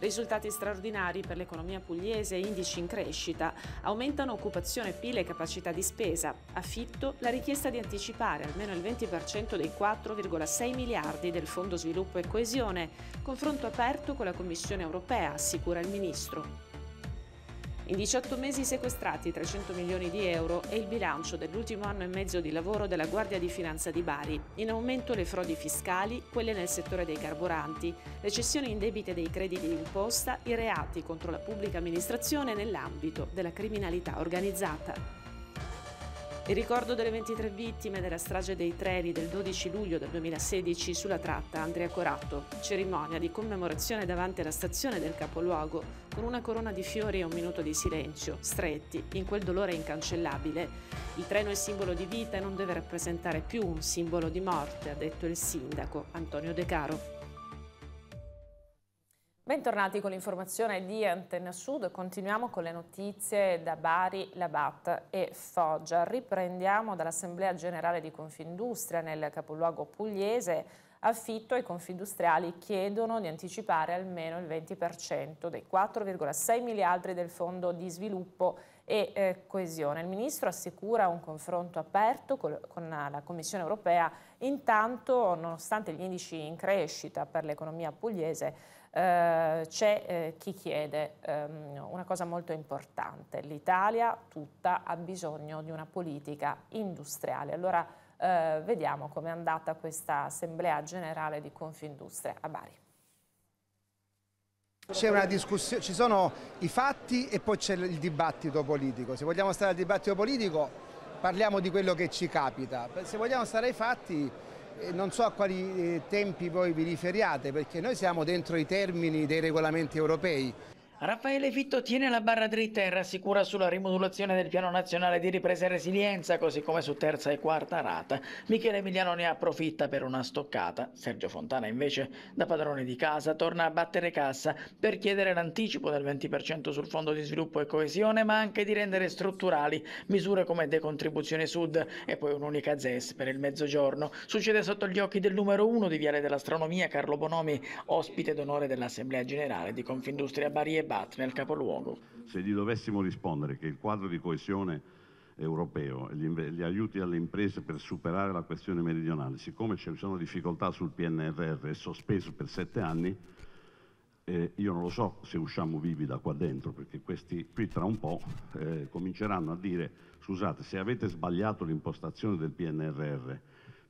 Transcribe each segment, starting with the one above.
Risultati straordinari per l'economia pugliese, indici in crescita, aumentano occupazione, pile e capacità di spesa. Affitto la richiesta di anticipare almeno il 20% dei 4,6 miliardi del Fondo Sviluppo e Coesione. Confronto aperto con la Commissione europea, assicura il Ministro. In 18 mesi sequestrati 300 milioni di euro è il bilancio dell'ultimo anno e mezzo di lavoro della Guardia di Finanza di Bari. In aumento le frodi fiscali, quelle nel settore dei carburanti, le cessioni indebite dei crediti d'imposta, i reati contro la pubblica amministrazione nell'ambito della criminalità organizzata. Il ricordo delle 23 vittime della strage dei treni del 12 luglio del 2016 sulla tratta Andrea Coratto, cerimonia di commemorazione davanti alla stazione del capoluogo, con una corona di fiori e un minuto di silenzio, stretti, in quel dolore incancellabile. Il treno è simbolo di vita e non deve rappresentare più un simbolo di morte, ha detto il sindaco Antonio De Caro. Bentornati con l'informazione di Antenna Sud, continuiamo con le notizie da Bari, Labat e Foggia. Riprendiamo dall'Assemblea Generale di Confindustria nel capoluogo pugliese. Affitto ai Confindustriali chiedono di anticipare almeno il 20% dei 4,6 miliardi del Fondo di Sviluppo e eh, Coesione. Il Ministro assicura un confronto aperto con, con la Commissione Europea. Intanto, nonostante gli indici in crescita per l'economia pugliese, eh, c'è eh, chi chiede ehm, una cosa molto importante. L'Italia tutta ha bisogno di una politica industriale. Allora eh, vediamo com'è andata questa assemblea generale di Confindustria a Bari. C'è una discussione, ci sono i fatti e poi c'è il dibattito politico. Se vogliamo stare al dibattito politico parliamo di quello che ci capita. Se vogliamo stare ai fatti non so a quali eh, tempi voi vi riferiate perché noi siamo dentro i termini dei regolamenti europei. Raffaele Fitto tiene la barra dritta e rassicura sulla rimodulazione del piano nazionale di ripresa e resilienza, così come su terza e quarta rata. Michele Emiliano ne approfitta per una stoccata. Sergio Fontana, invece, da padrone di casa, torna a battere cassa per chiedere l'anticipo del 20% sul Fondo di sviluppo e coesione, ma anche di rendere strutturali misure come decontribuzione sud e poi un'unica ZES per il mezzogiorno. Succede sotto gli occhi del numero uno di Viale dell'Astronomia, Carlo Bonomi, ospite d'onore dell'Assemblea Generale di Confindustria Barriere dibattito nel capoluogo. Se gli dovessimo rispondere che il quadro di coesione europeo e gli, aiuti alle imprese per superare la questione meridionale, siccome ci sono difficoltà sul PNRR, è sospeso per sette anni, eh, io non lo so se usciamo vivi da qua dentro, perché questi qui tra un po' eh, cominceranno a dire scusate, se avete sbagliato l'impostazione del PNRR,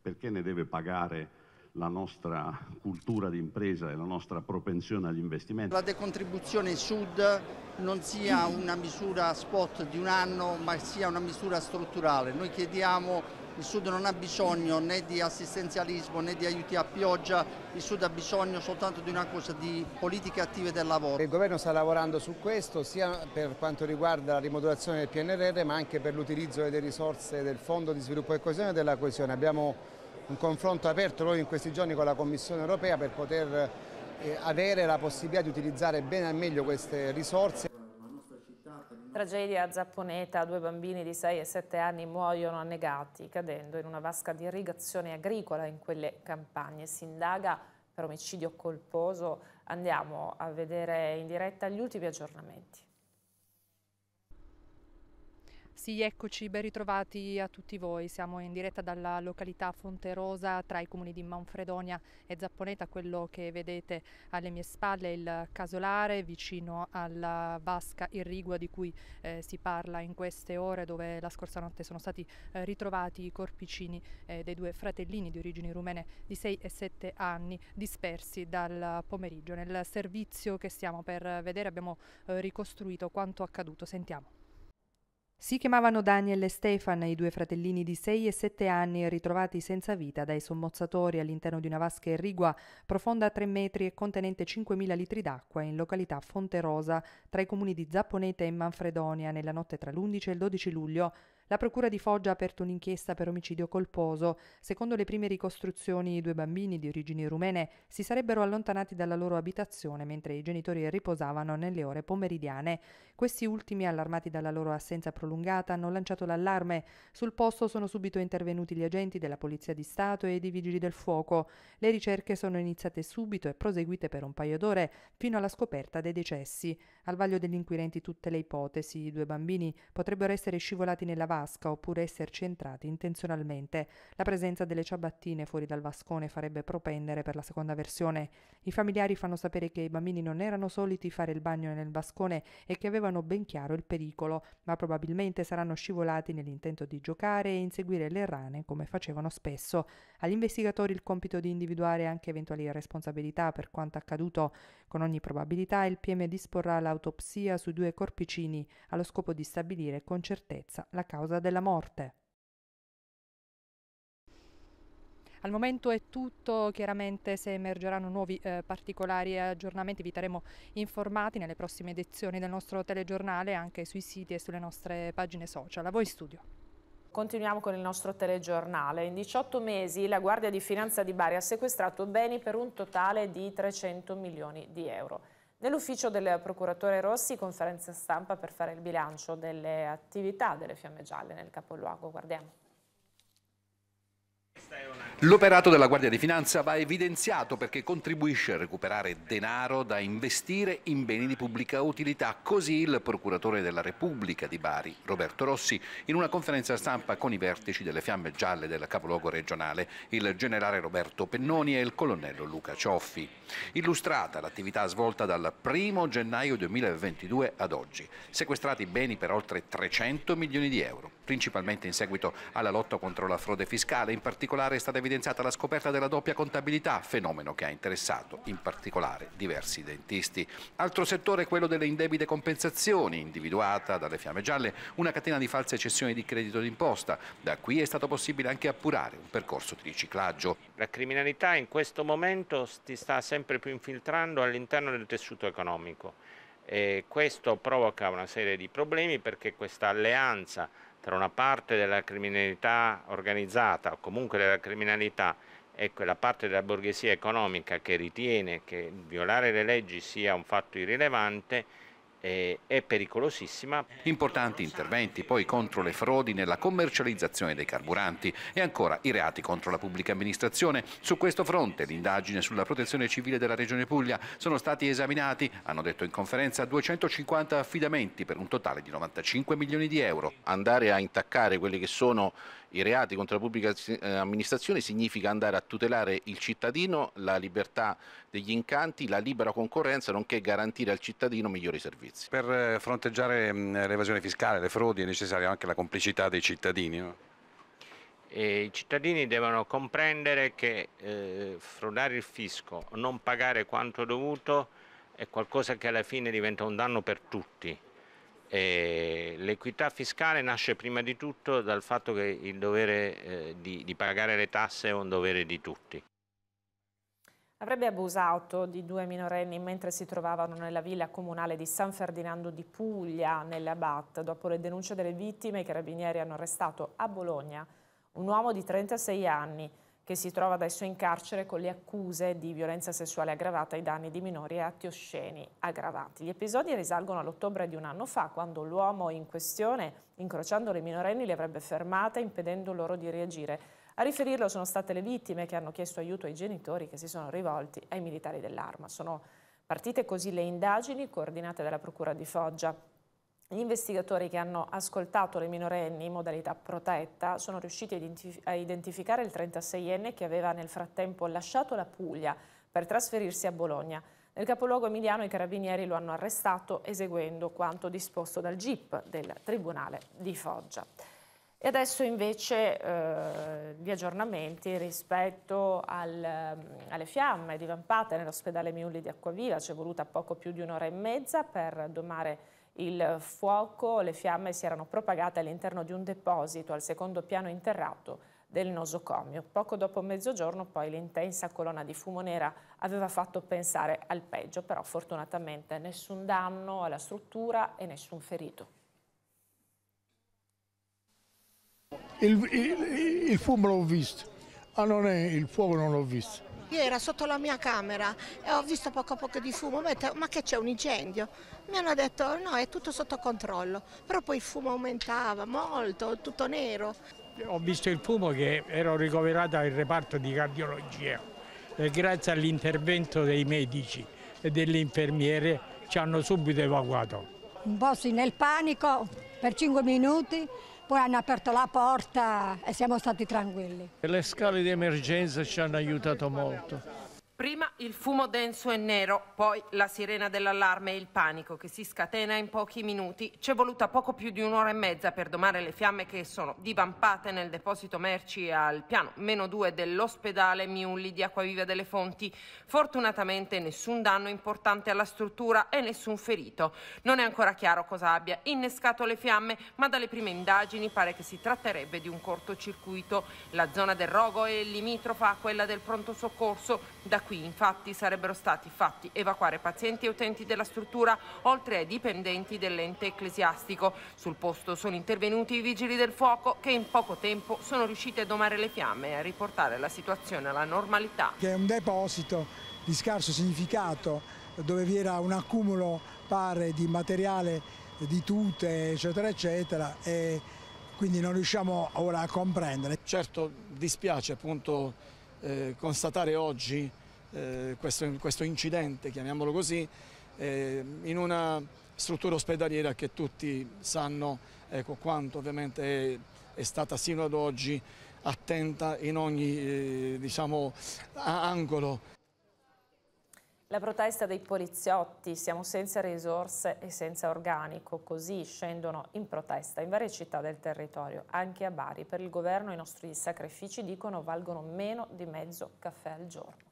perché ne deve pagare la nostra cultura di impresa e la nostra propensione agli investimenti. La decontribuzione sud non sia una misura spot di un anno ma sia una misura strutturale. Noi chiediamo il Sud non ha bisogno né di assistenzialismo né di aiuti a pioggia, il Sud ha bisogno soltanto di una cosa, di politiche attive del lavoro. Il governo sta lavorando su questo sia per quanto riguarda la rimodulazione del PNRR ma anche per l'utilizzo delle risorse del Fondo di sviluppo e coesione e della coesione. Abbiamo un confronto aperto proprio in questi giorni con la Commissione europea per poter eh, avere la possibilità di utilizzare bene al meglio queste risorse. Tragedia a Zapponeta, due bambini di 6 e 7 anni muoiono annegati cadendo in una vasca di irrigazione agricola in quelle campagne. Si indaga per omicidio colposo. Andiamo a vedere in diretta gli ultimi aggiornamenti. Sì, eccoci, ben ritrovati a tutti voi. Siamo in diretta dalla località Fonte Rosa tra i comuni di Manfredonia e Zapponeta. Quello che vedete alle mie spalle è il casolare vicino alla vasca irrigua di cui eh, si parla in queste ore, dove la scorsa notte sono stati eh, ritrovati i corpicini eh, dei due fratellini di origini rumene di 6 e 7 anni dispersi dal pomeriggio. Nel servizio che stiamo per vedere abbiamo eh, ricostruito quanto accaduto. Sentiamo. Si chiamavano Daniel e Stefan, i due fratellini di 6 e 7 anni ritrovati senza vita dai sommozzatori all'interno di una vasca irrigua profonda a 3 metri e contenente 5.000 litri d'acqua in località Fonte Rosa tra i comuni di Zapponete e Manfredonia nella notte tra l'11 e il 12 luglio la Procura di Foggia ha aperto un'inchiesta per omicidio colposo. Secondo le prime ricostruzioni, i due bambini di origini rumene si sarebbero allontanati dalla loro abitazione mentre i genitori riposavano nelle ore pomeridiane. Questi ultimi, allarmati dalla loro assenza prolungata, hanno lanciato l'allarme. Sul posto sono subito intervenuti gli agenti della Polizia di Stato e i vigili del fuoco. Le ricerche sono iniziate subito e proseguite per un paio d'ore fino alla scoperta dei decessi. Al vaglio degli inquirenti tutte le ipotesi. I due bambini potrebbero essere scivolati nella valle vasca oppure esserci entrati intenzionalmente. La presenza delle ciabattine fuori dal vascone farebbe propendere per la seconda versione. I familiari fanno sapere che i bambini non erano soliti fare il bagno nel vascone e che avevano ben chiaro il pericolo, ma probabilmente saranno scivolati nell'intento di giocare e inseguire le rane come facevano spesso. Agli investigatori il compito di individuare anche eventuali responsabilità per quanto accaduto. Con ogni probabilità il PM disporrà l'autopsia sui due corpicini allo scopo di stabilire con certezza la causa causa della morte. Al momento è tutto, chiaramente se emergeranno nuovi eh, particolari e aggiornamenti vi terremo informati nelle prossime edizioni del nostro telegiornale anche sui siti e sulle nostre pagine social. A voi studio. Continuiamo con il nostro telegiornale. In 18 mesi la Guardia di Finanza di Bari ha sequestrato beni per un totale di 300 milioni di euro. Nell'ufficio del procuratore Rossi conferenza stampa per fare il bilancio delle attività delle Fiamme Gialle nel capoluogo. Guardiamo. L'operato della Guardia di Finanza va evidenziato perché contribuisce a recuperare denaro da investire in beni di pubblica utilità. Così il procuratore della Repubblica di Bari, Roberto Rossi, in una conferenza stampa con i vertici delle Fiamme Gialle del capoluogo regionale, il generale Roberto Pennoni e il colonnello Luca Cioffi. Illustrata l'attività svolta dal 1 gennaio 2022 ad oggi, sequestrati beni per oltre 300 milioni di euro principalmente in seguito alla lotta contro la frode fiscale. In particolare è stata evidenziata la scoperta della doppia contabilità, fenomeno che ha interessato in particolare diversi dentisti. Altro settore è quello delle indebite compensazioni, individuata dalle fiamme gialle una catena di false cessioni di credito d'imposta. Da qui è stato possibile anche appurare un percorso di riciclaggio. La criminalità in questo momento si sta sempre più infiltrando all'interno del tessuto economico. E questo provoca una serie di problemi perché questa alleanza tra una parte della criminalità organizzata o comunque della criminalità e quella parte della borghesia economica che ritiene che violare le leggi sia un fatto irrilevante è, è pericolosissima. Importanti interventi poi contro le frodi nella commercializzazione dei carburanti e ancora i reati contro la pubblica amministrazione. Su questo fronte l'indagine sulla protezione civile della Regione Puglia sono stati esaminati, hanno detto in conferenza, 250 affidamenti per un totale di 95 milioni di euro. Andare a intaccare quelli che sono i reati contro la pubblica eh, amministrazione significa andare a tutelare il cittadino, la libertà degli incanti, la libera concorrenza, nonché garantire al cittadino migliori servizi servizi. Per eh, fronteggiare mm, l'evasione fiscale, le frodi è necessaria anche la complicità dei cittadini. No? I cittadini devono comprendere che eh, frodare il fisco, non pagare quanto dovuto è qualcosa che alla fine diventa un danno per tutti. L'equità fiscale nasce prima di tutto dal fatto che il dovere eh, di, di pagare le tasse è un dovere di tutti avrebbe abusato di due minorenni mentre si trovavano nella villa comunale di San Ferdinando di Puglia, nella BAT. Dopo le denunce delle vittime, i carabinieri hanno arrestato a Bologna un uomo di 36 anni che si trova adesso in carcere con le accuse di violenza sessuale aggravata ai danni di minori e atti osceni aggravati. Gli episodi risalgono all'ottobre di un anno fa, quando l'uomo in questione, incrociando le minorenni, le avrebbe fermate impedendo loro di reagire. A riferirlo sono state le vittime che hanno chiesto aiuto ai genitori che si sono rivolti ai militari dell'arma. Sono partite così le indagini coordinate dalla Procura di Foggia. Gli investigatori che hanno ascoltato le minorenni in modalità protetta sono riusciti a identificare il 36enne che aveva nel frattempo lasciato la Puglia per trasferirsi a Bologna. Nel capoluogo emiliano i carabinieri lo hanno arrestato eseguendo quanto disposto dal GIP del Tribunale di Foggia. E adesso invece eh, gli aggiornamenti rispetto al, mm, alle fiamme divampate nell'ospedale Miuli di Acquaviva, ci è voluta poco più di un'ora e mezza per domare il fuoco, le fiamme si erano propagate all'interno di un deposito al secondo piano interrato del nosocomio. Poco dopo mezzogiorno poi l'intensa colonna di fumo nera aveva fatto pensare al peggio, però fortunatamente nessun danno alla struttura e nessun ferito. Il, il, il fumo l'ho visto, ma ah, non è, il fuoco non l'ho visto. Io era sotto la mia camera e ho visto poco a poco di fumo, detto, ma che c'è un incendio? Mi hanno detto no, è tutto sotto controllo, però poi il fumo aumentava molto, tutto nero. Ho visto il fumo che ero ricoverata al reparto di cardiologia e grazie all'intervento dei medici e delle infermiere ci hanno subito evacuato. Un po' nel panico per 5 minuti poi hanno aperto la porta e siamo stati tranquilli. Le scale di emergenza ci hanno aiutato molto Prima il fumo denso e nero, poi la sirena dell'allarme e il panico che si scatena in pochi minuti. C'è voluta poco più di un'ora e mezza per domare le fiamme che sono divampate nel deposito merci al piano meno 2 dell'ospedale Miulli di Acquaviva delle Fonti. Fortunatamente nessun danno importante alla struttura e nessun ferito. Non è ancora chiaro cosa abbia innescato le fiamme, ma dalle prime indagini pare che si tratterebbe di un cortocircuito. La zona del rogo è limitrofa a quella del pronto soccorso, da qui infatti sarebbero stati fatti evacuare pazienti e utenti della struttura, oltre ai dipendenti dell'ente ecclesiastico. Sul posto sono intervenuti i vigili del fuoco che in poco tempo sono riusciti a domare le fiamme e a riportare la situazione alla normalità. Che è un deposito di scarso significato dove vi era un accumulo pare di materiale di tute eccetera eccetera e quindi non riusciamo ora a comprendere. Certo dispiace appunto eh, constatare oggi eh, questo, questo, incidente, chiamiamolo così, eh, in una struttura ospedaliera che tutti sanno ecco, quanto ovviamente è, è, stata sino ad oggi attenta in ogni eh, diciamo, angolo. La protesta dei poliziotti, siamo senza risorse e senza organico, così scendono in protesta in varie città del territorio, anche a Bari. Per il governo i nostri sacrifici, dicono, valgono meno di mezzo caffè al giorno.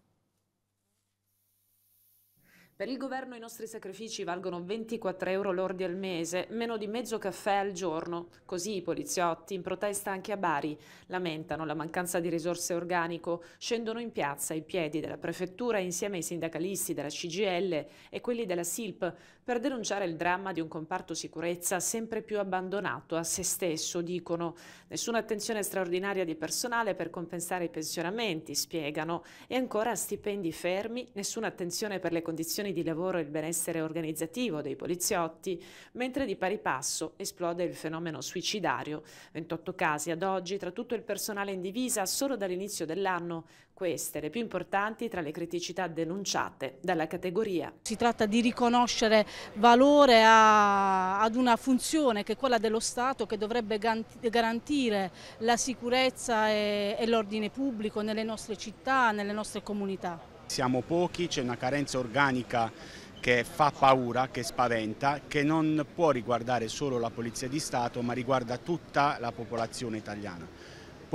Per il governo i nostri sacrifici valgono 24 euro lordi al mese, meno di mezzo caffè al giorno. Così i poliziotti, in protesta anche a Bari, lamentano la mancanza di risorse organico, scendono in piazza ai piedi della prefettura insieme ai sindacalisti della CGL e quelli della SILP per denunciare il dramma di un comparto sicurezza sempre più abbandonato a se stesso, dicono. Nessuna attenzione straordinaria di personale per compensare i pensionamenti, spiegano, e ancora stipendi fermi, nessuna attenzione per le condizioni di lavoro e il benessere organizzativo dei poliziotti, mentre di pari passo esplode il fenomeno suicidario. 28 casi ad oggi tra tutto il personale in divisa solo dall'inizio dell'anno, queste le più importanti tra le criticità denunciate dalla categoria. Si tratta di riconoscere valore a, ad una funzione che è quella dello Stato che dovrebbe garantire la sicurezza e, e l'ordine pubblico nelle nostre città, nelle nostre comunità. Siamo pochi, c'è una carenza organica che fa paura, che spaventa, che non può riguardare solo la Polizia di Stato ma riguarda tutta la popolazione italiana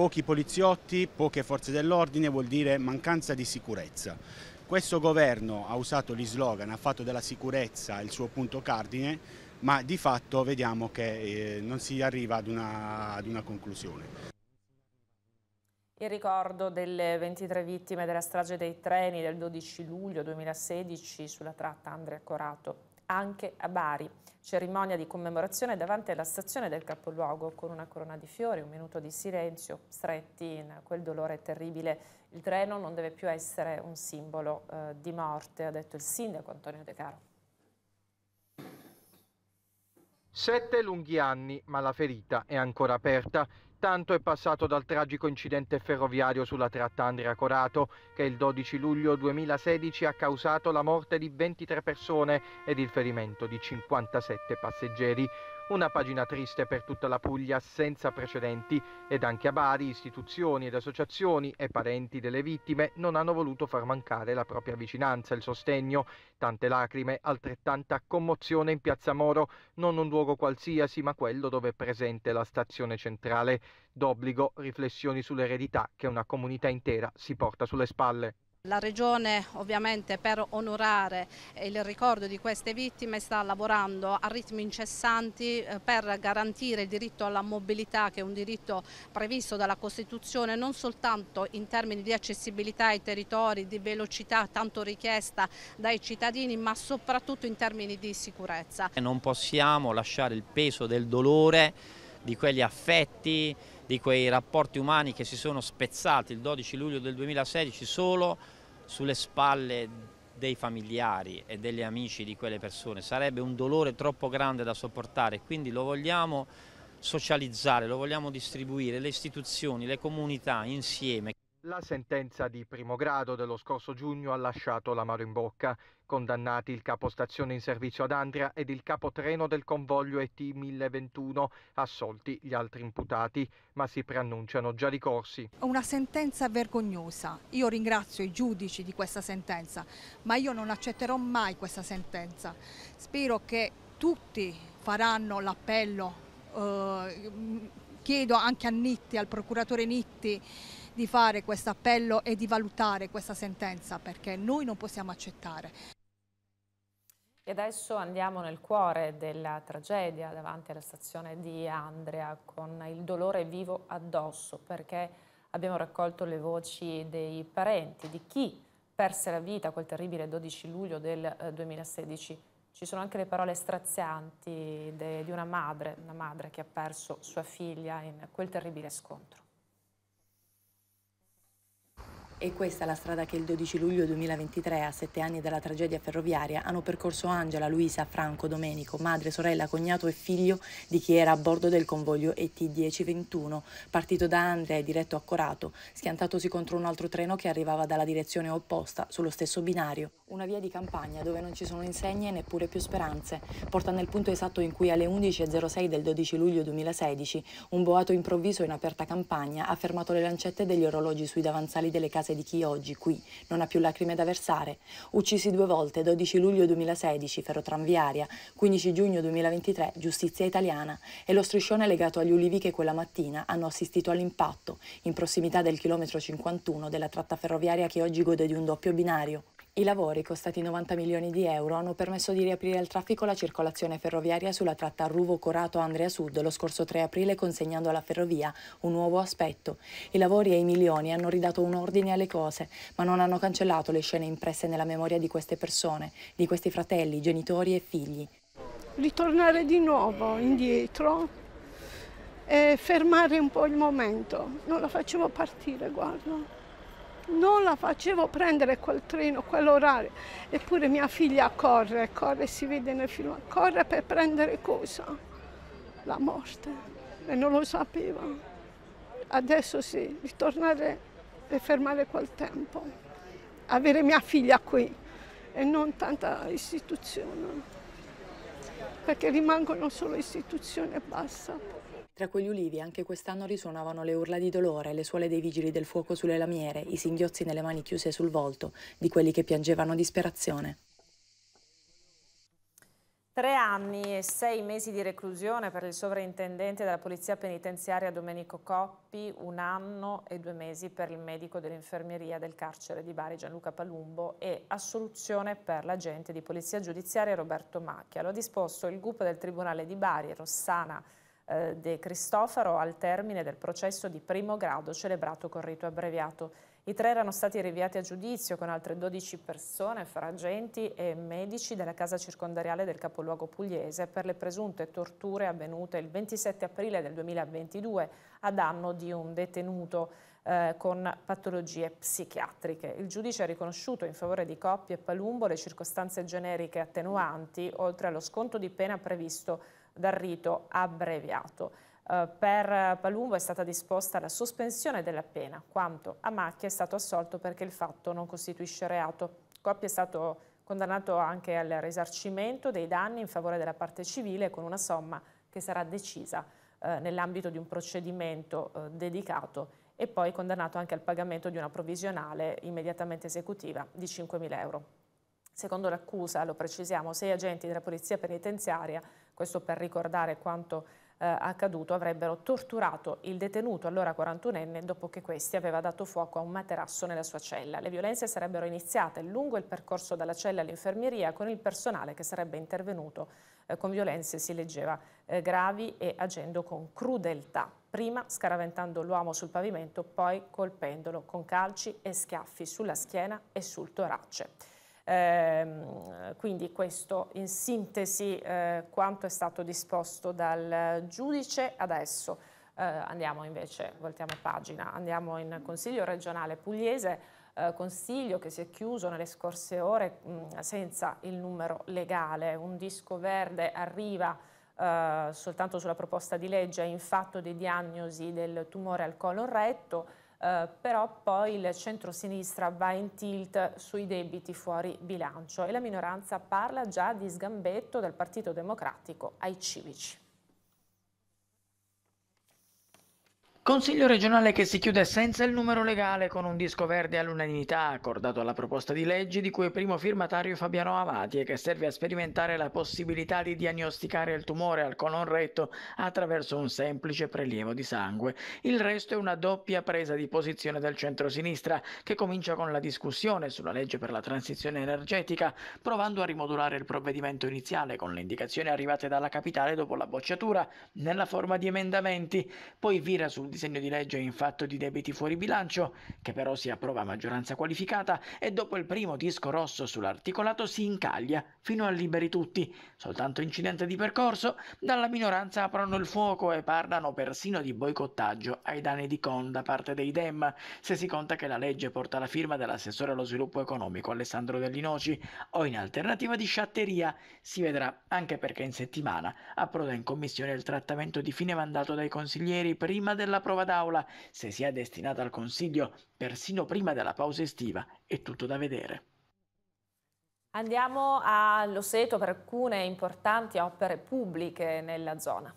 pochi poliziotti, poche forze dell'ordine vuol dire mancanza di sicurezza. Questo governo ha usato gli slogan, ha fatto della sicurezza il suo punto cardine, ma di fatto vediamo che eh, non si arriva ad una, ad una conclusione. Il ricordo delle 23 vittime della strage dei treni del 12 luglio 2016 sulla tratta Andrea Corato anche a Bari. Cerimonia di commemorazione davanti alla stazione del capoluogo con una corona di fiori, un minuto di silenzio, stretti in quel dolore terribile. Il treno non deve più essere un simbolo eh, di morte, ha detto il sindaco Antonio De Caro. Sette lunghi anni, ma la ferita è ancora aperta tanto è passato dal tragico incidente ferroviario sulla tratta Andrea corato che il 12 luglio 2016 ha causato la morte di 23 persone ed il ferimento di 57 passeggeri. Una pagina triste per tutta la Puglia senza precedenti ed anche a Bari istituzioni ed associazioni e parenti delle vittime non hanno voluto far mancare la propria vicinanza e il sostegno. Tante lacrime, altrettanta commozione in Piazza Moro, non un luogo qualsiasi ma quello dove è presente la stazione centrale. D'obbligo riflessioni sull'eredità che una comunità intera si porta sulle spalle. La Regione ovviamente per onorare eh, il ricordo di queste vittime sta lavorando a ritmi incessanti eh, per garantire il diritto alla mobilità che è un diritto previsto dalla Costituzione non soltanto in termini di accessibilità ai territori, di velocità tanto richiesta dai cittadini ma soprattutto in termini di sicurezza. Non possiamo lasciare il peso del dolore di quegli affetti di quei rapporti umani che si sono spezzati il 12 luglio del 2016 solo sulle spalle dei familiari e degli amici di quelle persone. Sarebbe un dolore troppo grande da sopportare, quindi lo vogliamo socializzare, lo vogliamo distribuire, le istituzioni, le comunità insieme. La sentenza di primo grado dello scorso giugno ha lasciato l'amaro in bocca. Condannati il capostazione in servizio ad Andria ed il capotreno del convoglio ET 1021, assolti gli altri imputati, ma si preannunciano già ricorsi. Una sentenza vergognosa. Io ringrazio i giudici di questa sentenza, ma io non accetterò mai questa sentenza. Spero che tutti faranno l'appello. Eh, chiedo anche a Nitti, al procuratore Nitti, di fare questo appello e di valutare questa sentenza perché noi non possiamo accettare. E adesso andiamo nel cuore della tragedia davanti alla stazione di Andrea con il dolore vivo addosso perché abbiamo raccolto le voci dei parenti, di chi perse la vita quel terribile 12 luglio del 2016. Eh, Ci sono anche le parole strazianti de, di una madre, una madre che ha perso sua figlia in quel terribile scontro. E questa è la strada che il 12 luglio 2023, a sette anni dalla tragedia ferroviaria, hanno percorso Angela, Luisa, Franco, Domenico, madre, sorella, cognato e figlio di chi era a bordo del convoglio ET1021, partito da Andrea e diretto a Corato, schiantatosi contro un altro treno che arrivava dalla direzione opposta, sullo stesso binario. Una via di campagna dove non ci sono insegne e neppure più speranze. Porta nel punto esatto in cui alle 11.06 del 12 luglio 2016 un boato improvviso in aperta campagna ha fermato le lancette degli orologi sui davanzali delle case case di chi oggi qui non ha più lacrime da versare, uccisi due volte 12 luglio 2016 ferrotranviaria, 15 giugno 2023 giustizia italiana e lo striscione legato agli ulivi che quella mattina hanno assistito all'impatto in prossimità del chilometro 51 della tratta ferroviaria che oggi gode di un doppio binario. I lavori, costati 90 milioni di euro, hanno permesso di riaprire al traffico la circolazione ferroviaria sulla tratta Ruvo-Corato-Andrea Sud lo scorso 3 aprile consegnando alla ferrovia un nuovo aspetto. I lavori e i milioni hanno ridato un ordine alle cose, ma non hanno cancellato le scene impresse nella memoria di queste persone, di questi fratelli, genitori e figli. Ritornare di nuovo indietro e fermare un po' il momento. Non la facevo partire, guarda non la facevo prendere quel treno, quell'orario. Eppure mia figlia corre, corre, si vede nel film, corre per prendere cosa? La morte. E non lo sapeva. Adesso sì, ritornare e fermare quel tempo. Avere mia figlia qui e non tanta istituzione perché rimangono solo istituzioni e basta. Tra quegli ulivi anche quest'anno risuonavano le urla di dolore, le suole dei vigili del fuoco sulle lamiere, i singhiozzi nelle mani chiuse sul volto, di quelli che piangevano disperazione. Tre anni e sei mesi di reclusione per il sovrintendente della Polizia Penitenziaria Domenico Coppi, un anno e due mesi per il medico dell'infermeria del carcere di Bari Gianluca Palumbo e assoluzione per l'agente di Polizia Giudiziaria Roberto Macchia. Lo ha disposto il GUP del Tribunale di Bari, Rossana eh, De Cristofaro, al termine del processo di primo grado celebrato con rito abbreviato i tre erano stati rinviati a giudizio con altre 12 persone, fra agenti e medici della casa circondariale del capoluogo pugliese per le presunte torture avvenute il 27 aprile del 2022 a danno di un detenuto eh, con patologie psichiatriche. Il giudice ha riconosciuto in favore di Coppi e Palumbo le circostanze generiche attenuanti, oltre allo sconto di pena previsto dal rito abbreviato. Eh, per Palumbo è stata disposta la sospensione della pena, quanto a Macchia è stato assolto perché il fatto non costituisce reato. Coppia è stato condannato anche al risarcimento dei danni in favore della parte civile con una somma che sarà decisa eh, nell'ambito di un procedimento eh, dedicato e poi condannato anche al pagamento di una provvisionale immediatamente esecutiva di 5.000 euro. Secondo l'accusa, lo precisiamo, sei agenti della Polizia Penitenziaria, questo per ricordare quanto eh, accaduto avrebbero torturato il detenuto, allora 41enne, dopo che questi aveva dato fuoco a un materasso nella sua cella. Le violenze sarebbero iniziate lungo il percorso dalla cella all'infermeria con il personale che sarebbe intervenuto eh, con violenze, si leggeva, eh, gravi e agendo con crudeltà. Prima scaraventando l'uomo sul pavimento, poi colpendolo con calci e schiaffi sulla schiena e sul torace. Ehm, quindi questo in sintesi eh, quanto è stato disposto dal giudice adesso. Eh, andiamo invece, voltiamo pagina, andiamo in Consiglio regionale pugliese, eh, Consiglio che si è chiuso nelle scorse ore mh, mm, senza il numero legale, un disco verde arriva eh, soltanto sulla proposta di legge in fatto di diagnosi del tumore al colon retto, eh, però poi il centrosinistra va in tilt sui debiti fuori bilancio e la minoranza parla già di sgambetto del Partito Democratico ai civici. Consiglio regionale che si chiude senza il numero legale con un disco verde all'unanimità accordato alla proposta di legge di cui è primo firmatario Fabiano Avati e che serve a sperimentare la possibilità di diagnosticare il tumore al colon retto attraverso un semplice prelievo di sangue. Il resto è una doppia presa di posizione del centro-sinistra che comincia con la discussione sulla legge per la transizione energetica, provando a rimodulare il provvedimento iniziale con le indicazioni arrivate dalla capitale dopo la bocciatura nella forma di emendamenti, poi vira sul disegno di legge in fatto di debiti fuori bilancio, che però si approva a maggioranza qualificata e dopo il primo disco rosso sull'articolato si incaglia fino a liberi tutti. Soltanto incidente di percorso, dalla minoranza aprono il fuoco e parlano persino di boicottaggio ai danni di Con da parte dei Dem, se si conta che la legge porta la firma dell'assessore allo sviluppo economico Alessandro Dell'Inoci o in alternativa di sciatteria, si vedrà anche perché in settimana approda in commissione il trattamento di fine mandato dai consiglieri prima della prova d'aula, se sia destinata al Consiglio persino prima della pausa estiva, è tutto da vedere. Andiamo all'Oseto per alcune importanti opere pubbliche nella zona.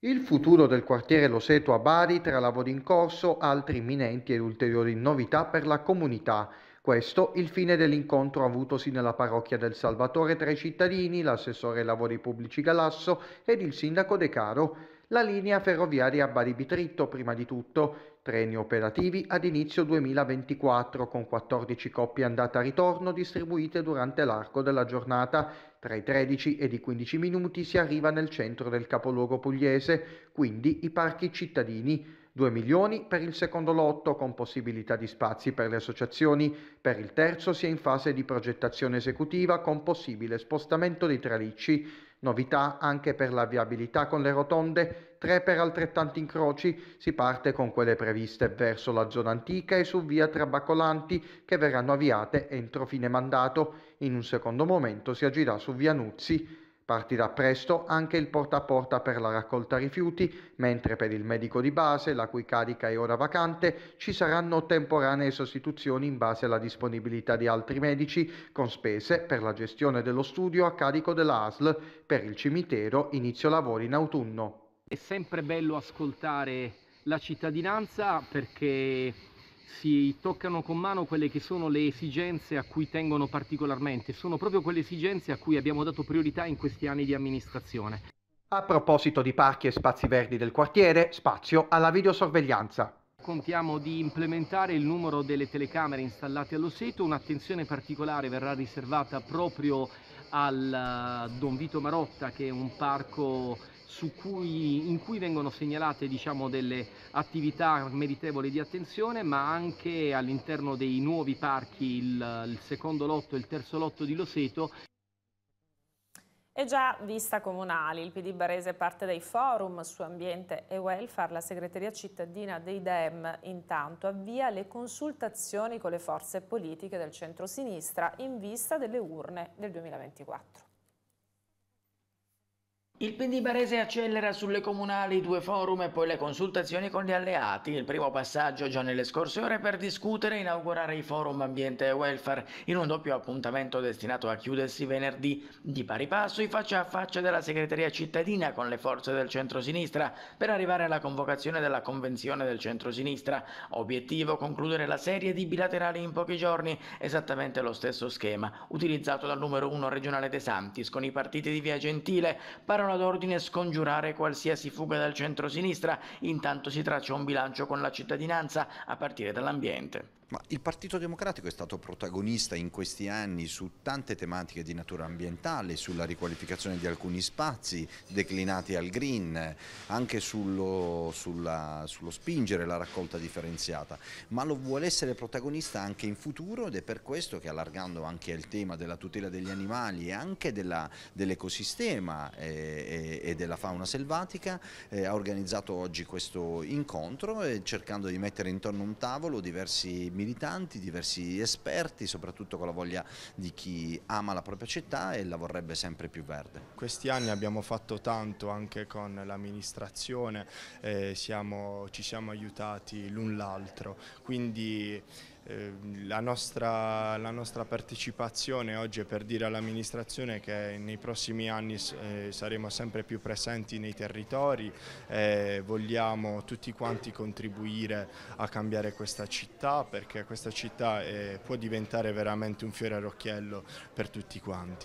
Il futuro del quartiere Loseto a Bari tra lavori in corso, altri imminenti ed ulteriori novità per la comunità. Questo il fine dell'incontro avutosi nella parrocchia del Salvatore tra i cittadini, l'assessore ai lavori pubblici Galasso ed il sindaco De Caro. La linea ferroviaria Bari-Bitritto prima di tutto, treni operativi ad inizio 2024 con 14 coppie andata-ritorno distribuite durante l'arco della giornata. Tra i 13 ed i 15 minuti si arriva nel centro del capoluogo pugliese, quindi i parchi cittadini. 2 milioni per il secondo lotto con possibilità di spazi per le associazioni, per il terzo si è in fase di progettazione esecutiva con possibile spostamento dei tralicci, novità anche per la viabilità con le rotonde, 3 per altrettanti incroci, si parte con quelle previste verso la zona antica e su via Trabaccolanti che verranno avviate entro fine mandato, in un secondo momento si agirà su via Nuzzi Partirà presto anche il porta a porta per la raccolta rifiuti, mentre per il medico di base, la cui carica è ora vacante, ci saranno temporanee sostituzioni in base alla disponibilità di altri medici, con spese per la gestione dello studio a carico dell'ASL. Per il cimitero inizio lavori in autunno. È sempre bello ascoltare la cittadinanza perché si toccano con mano quelle che sono le esigenze a cui tengono particolarmente, sono proprio quelle esigenze a cui abbiamo dato priorità in questi anni di amministrazione. A proposito di parchi e spazi verdi del quartiere, spazio alla videosorveglianza contiamo di implementare il numero delle telecamere installate allo seto, un'attenzione particolare verrà riservata proprio al eh, Don Vito Marotta che è un parco cui, in cui vengono segnalate diciamo, delle attività meritevoli di attenzione, ma anche all'interno dei nuovi parchi, il, il secondo lotto e il terzo lotto di Loseto, e già vista comunali, il PD Barese parte dai forum su ambiente e welfare, la segreteria cittadina dei DEM intanto avvia le consultazioni con le forze politiche del centro-sinistra in vista delle urne del 2024. Il PD barese accelera sulle comunali due forum e poi le consultazioni con gli alleati. Il primo passaggio già nelle scorse ore per discutere e inaugurare i forum ambiente e welfare in un doppio appuntamento destinato a chiudersi venerdì. Di pari passo i faccia a faccia della segreteria cittadina con le forze del centrosinistra per arrivare alla convocazione della convenzione del centrosinistra. Obiettivo concludere la serie di bilaterali in pochi giorni, esattamente lo stesso schema utilizzato dal numero 1 regionale De Santis con i partiti di Via Gentile, Parol erano ad ordine scongiurare qualsiasi fuga dal centro-sinistra, intanto si traccia un bilancio con la cittadinanza a partire dall'ambiente. Ma il Partito Democratico è stato protagonista in questi anni su tante tematiche di natura ambientale, sulla riqualificazione di alcuni spazi declinati al green, anche sullo, sulla, sullo, spingere la raccolta differenziata, ma lo vuole essere protagonista anche in futuro ed è per questo che allargando anche il tema della tutela degli animali e anche dell'ecosistema dell eh, e, eh, e, della fauna selvatica eh, ha organizzato oggi questo incontro eh, cercando di mettere intorno a un tavolo diversi militanti, diversi esperti, soprattutto con la voglia di chi ama la propria città e la vorrebbe sempre più verde. Questi anni abbiamo fatto tanto anche con l'amministrazione, eh, ci siamo aiutati l'un l'altro, quindi Ehm, la nostra, la nostra, partecipazione oggi è per dire all'amministrazione che nei prossimi anni eh, saremo sempre più presenti nei territori, eh, vogliamo tutti quanti contribuire a cambiare questa città perché questa città eh, può diventare veramente un fiore all'occhiello per tutti quanti.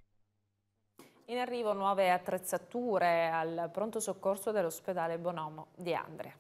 In arrivo nuove attrezzature al pronto soccorso dell'ospedale Bonomo di Andrea.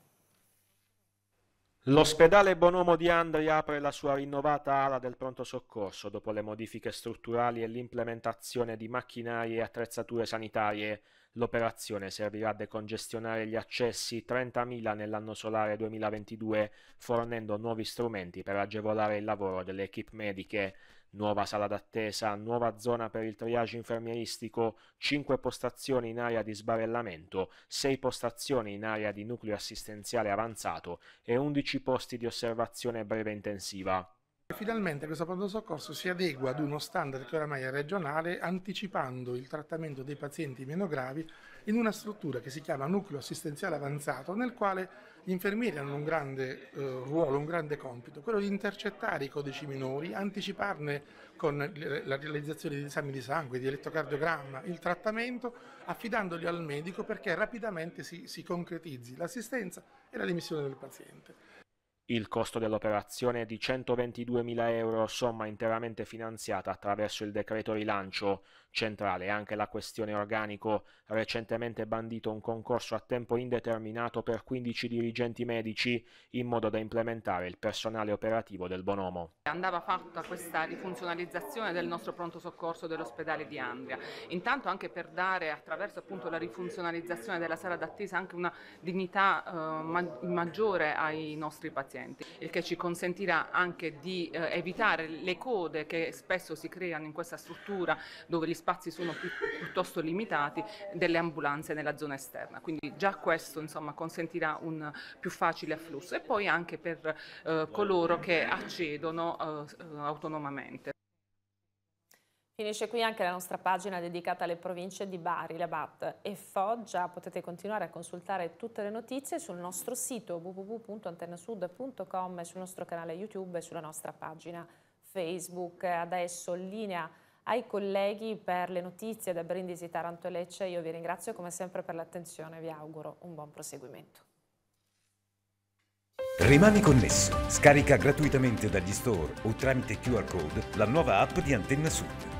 L'ospedale Bonomo di Andria apre la sua rinnovata ala del pronto soccorso dopo le modifiche strutturali e l'implementazione di macchinari e attrezzature sanitarie. L'operazione servirà a decongestionare gli accessi 30.000 nell'anno solare 2022, fornendo nuovi strumenti per agevolare il lavoro delle equip mediche nuova sala d'attesa, nuova zona per il triage infermieristico, 5 postazioni in area di sbarellamento, 6 postazioni in area di nucleo assistenziale avanzato e 11 posti di osservazione breve intensiva. Finalmente questo pronto soccorso si adegua ad uno standard che oramai è regionale anticipando il trattamento dei pazienti meno gravi in una struttura che si chiama nucleo assistenziale avanzato nel quale gli infermieri hanno un grande eh, ruolo, un grande compito, quello di intercettare i codici minori, anticiparne con la realizzazione di esami di sangue, di elettrocardiogramma, il trattamento, affidandoli al medico perché rapidamente si, si concretizzi l'assistenza e la dimissione del paziente. Il costo dell'operazione è di 122.000 euro, somma interamente finanziata attraverso il decreto rilancio. Centrale anche la questione organico. Recentemente bandito un concorso a tempo indeterminato per 15 dirigenti medici in modo da implementare il personale operativo del Bonomo. Andava fatta questa rifunzionalizzazione del nostro pronto soccorso dell'ospedale di Andria. Intanto anche per dare attraverso appunto la rifunzionalizzazione della sala d'attesa anche una dignità eh, maggiore ai nostri pazienti residenti, il che ci consentirà anche di eh, evitare le code che spesso si creano in questa struttura dove gli spazi sono più, piuttosto limitati delle ambulanze nella zona esterna. Quindi già questo insomma, consentirà un più facile afflusso e poi anche per eh, coloro che accedono eh, autonomamente. Finisce qui anche la nostra pagina dedicata alle province di Bari, Labat e Foggia. Potete continuare a consultare tutte le notizie sul nostro sito www.antennasud.com, sul nostro canale YouTube e sulla nostra pagina Facebook. Adesso linea ai colleghi per le notizie da Brindisi, Taranto e Lecce. Io vi ringrazio come sempre per l'attenzione e vi auguro un buon proseguimento. Rimani connesso. Scarica gratuitamente dagli store o tramite QR code la nuova app di Antenna Sud